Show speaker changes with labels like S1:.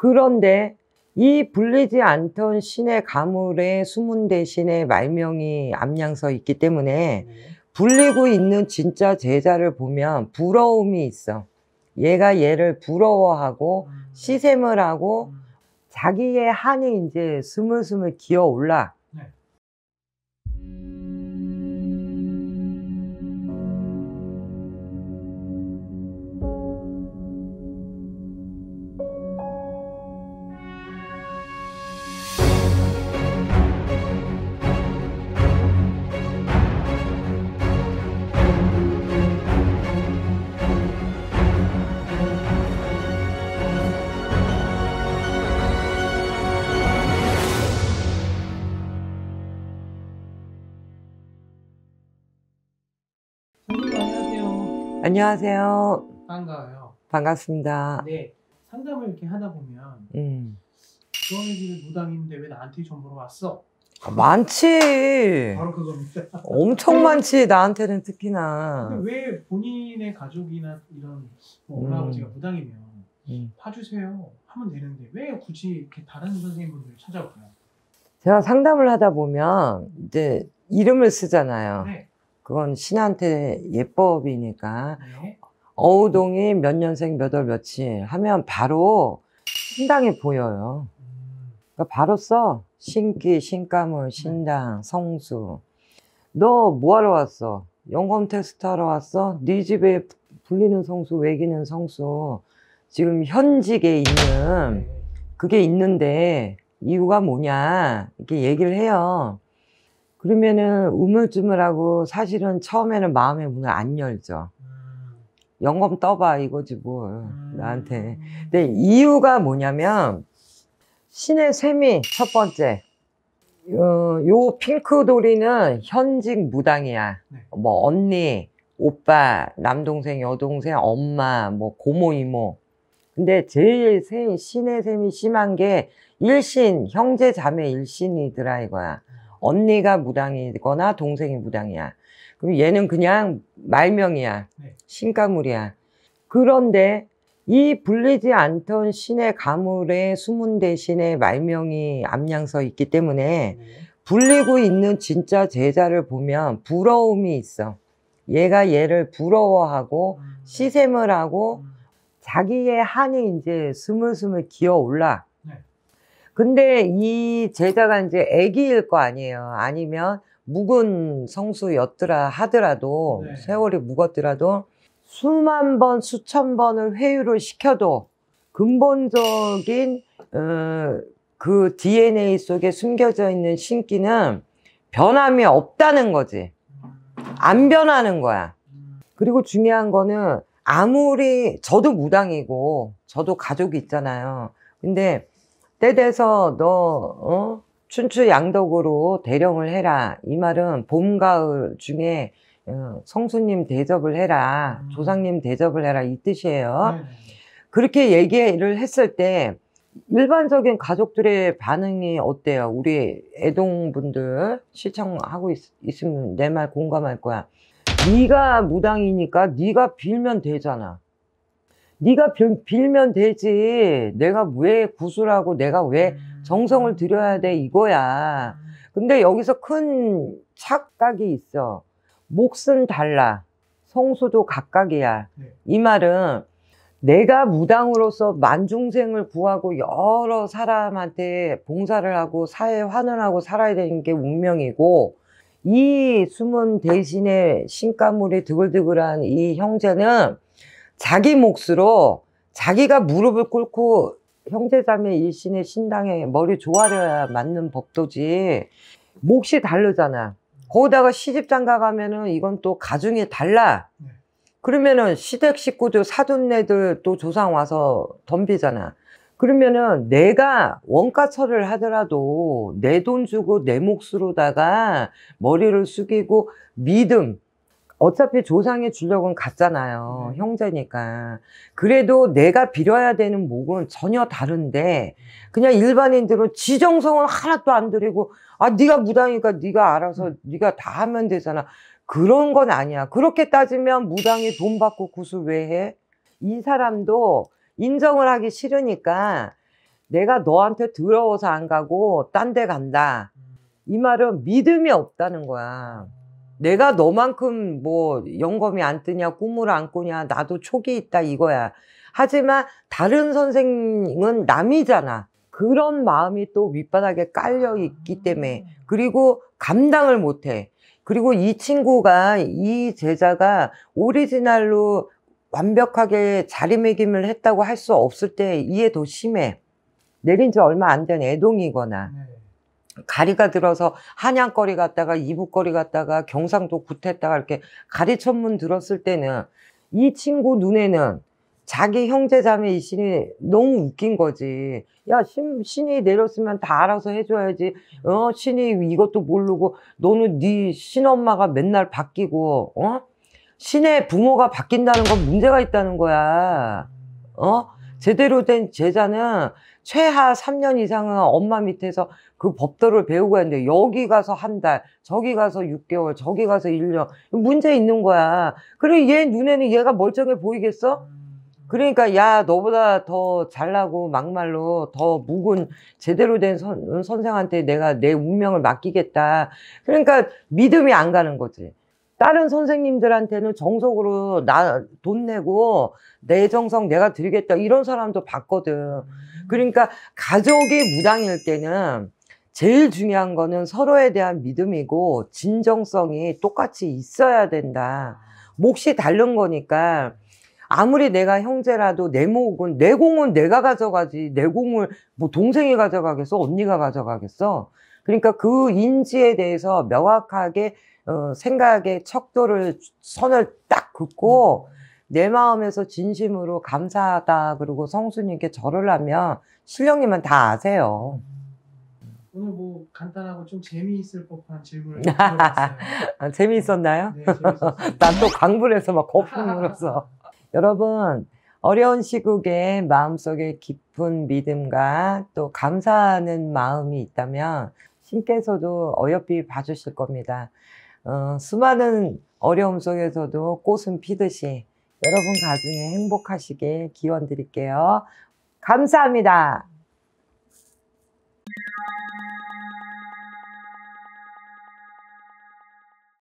S1: 그런데 이 불리지 않던 신의 가물에 숨은 대신에 말명이 암양서 있기 때문에 불리고 있는 진짜 제자를 보면 부러움이 있어. 얘가 얘를 부러워하고 시샘을 하고 음. 자기의 한이 이제 스물스물 기어 올라. 안녕하세요. 반가워요. 반갑습니다. 네, 상담을 이렇게 하다 보면 음. 그런 애들이 무당인데 왜 나한테 정보로 왔어? 아, 많지. 바로 그겁니다. 엄청 많지 나한테는 특히나. 근데 왜 본인의 가족이나 이런 뭐 음. 버지가 무당이면 음. 봐주세요 하면 되는데 왜 굳이 이렇게 다른 선생님분들 찾아올까요? 제가 상담을 하다 보면 이제 이름을 쓰잖아요. 네. 그건 신한테 예법이니까 네. 어우동이 몇 년생 몇월 며칠 하면 바로 신당이 보여요. 그러니까 바로 써. 신기, 신가물, 네. 신당, 성수. 너 뭐하러 왔어? 영금 테스트 하러 왔어? 네 집에 불리는 성수, 외기는 성수. 지금 현직에 있는 네. 그게 있는데 이유가 뭐냐 이렇게 얘기를 해요. 그러면은 우물쭈물하고 사실은 처음에는 마음의 문을 안 열죠. 영검 음. 떠봐 이거지 뭐 음. 나한테 근데 이유가 뭐냐면 신의 셈이 첫 번째 어, 요 핑크 돌이는 현직 무당이야 네. 뭐 언니 오빠 남동생 여동생 엄마 뭐 고모 이모 근데 제일 세, 신의 셈이 심한 게 일신 형제 자매 일신이더라 이거야 언니가 무당이거나 동생이 무당이야. 그럼 얘는 그냥 말명이야. 네. 신가물이야. 그런데 이 불리지 않던 신의 가물에 숨은 대신에 말명이 암양서 있기 때문에 네. 불리고 있는 진짜 제자를 보면 부러움이 있어. 얘가 얘를 부러워하고 음, 네. 시샘을 하고 음. 자기의 한이 이제 스물스물 기어 올라. 근데 이 제자가 이제 아기일 거 아니에요. 아니면 묵은 성수였더라 하더라도 네. 세월이 묵었더라도 수만 번 수천 번을 회유를 시켜도 근본적인 어, 그 DNA 속에 숨겨져 있는 신기는 변함이 없다는 거지. 안 변하는 거야. 그리고 중요한 거는 아무리 저도 무당이고 저도 가족이 있잖아요. 근데 때 돼서 너 어? 춘추 양덕으로 대령을 해라 이 말은 봄 가을 중에 어, 성수님 대접을 해라 음. 조상님 대접을 해라 이 뜻이에요 음. 그렇게 얘기를 했을 때 일반적인 가족들의 반응이 어때요? 우리 애동분들 시청하고 있, 으면 내 말 공감할 거야 네가 무당이니까 네가 빌면 되잖아 네가 빌면 되지 내가 왜 구슬하고 내가 왜 음. 정성을 들여야 돼 이거야 근데 여기서 큰 착각이 있어 몫은 달라 성수도 각각이야 네. 이 말은 내가 무당으로서 만중생을 구하고 여러 사람한테 봉사를 하고 사회 환원하고 살아야 되는 게 운명이고 이 숨은 대신에 신가물이 드글드글한 이 형제는 자기 몫으로 자기가 무릎을 꿇고 형제자매 일신의 신당에 머리 조아려야 맞는 법도지 몫이 다르잖아 거기다가 시집장가 가면은 이건 또 가중이 달라 네. 그러면은 시댁 식구들 사돈네들 또 조상 와서 덤비잖아 그러면은 내가 원가처를 하더라도 내 돈 주고 내 몫으로다가 머리를 숙이고 믿음 어차피 조상의 주력은 같잖아요. 네. 형제니까. 그래도 내가 빌어야 되는 목은 전혀 다른데 그냥 일반인들은 지정성을 하나도 안 드리고 아 네가 무당이니까 네가 알아서 음. 네가 다 하면 되잖아. 그런 건 아니야. 그렇게 따지면 무당이 돈 받고 구슬 왜 해? 이 사람도 인정을 하기 싫으니까 내가 너한테 더러워서 안 가고 딴 데 간다. 음. 이 말은 믿음이 없다는 거야. 음. 내가 너만큼 뭐 영검이 안 뜨냐 꿈을 안 꾸냐 나도 촉이 있다 이거야 하지만 다른 선생은 님 남이잖아 그런 마음이 또 밑바닥에 깔려 아. 있기 때문에 그리고 감당을 못해 그리고 이 친구가 이 제자가 오리지널로 완벽하게 자리매김을 했다고 할 수 없을 때이해더 심해 내린 지 얼마 안 된 애동이거나 네. 가리가 들어서 한양거리 갔다가 이북거리 갔다가 경상도 구했다가 이렇게 가리천문 들었을 때는 이 친구 눈에는 자기 형제 자매 이 신이 너무 웃긴 거지. 야, 신, 신이 내렸으면 다 알아서 해줘야지. 어, 신이 이것도 모르고, 너는 네 신엄마가 맨날 바뀌고, 어? 신의 부모가 바뀐다는 건 문제가 있다는 거야. 어? 제대로 된 제자는 최하 3년 이상은 엄마 밑에서 그 법도를 배우고 있는데 여기 가서 한 달, 저기 가서 6개월, 저기 가서 1년 문제 있는 거야. 그리고 얘 눈에는 얘가 멀쩡해 보이겠어? 그러니까 야 너보다 더 잘나고 막말로 더 묵은 제대로 된 선, 선생한테 내가 내 운명을 맡기겠다. 그러니까 믿음이 안 가는 거지. 다른 선생님들한테는 정석으로 나 돈 내고 내 정성 내가 드리겠다 이런 사람도 봤거든. 음. 그러니까 가족이 무당일 때는 제일 중요한 거는 서로에 대한 믿음이고 진정성이 똑같이 있어야 된다. 몫이 다른 거니까 아무리 내가 형제라도 내 목은 내 공은 내가 가져가지 내 공을 뭐 동생이 가져가겠어 언니가 가져가겠어 그러니까 그 인지에 대해서 명확하게 어, 생각의 척도를 선을 딱 긋고 음. 내 마음에서 진심으로 감사하다 그리고 성수님께 절을 하면 실령님은 다 아세요. 음. 오늘 뭐 간단하고 좀 재미있을 법한 질문을 드려어요 아, 재미있었나요? 네, 난또 강불에서막거품으로어 여러분 어려운 시국에 마음속에 깊은 믿음과 또 감사하는 마음이 있다면 신께서도 어여삐 봐주실 겁니다. 어, 수많은 어려움 속에서도 꽃은 피듯이 여러분 가정에 행복하시길 기원 드릴게요. 감사합니다.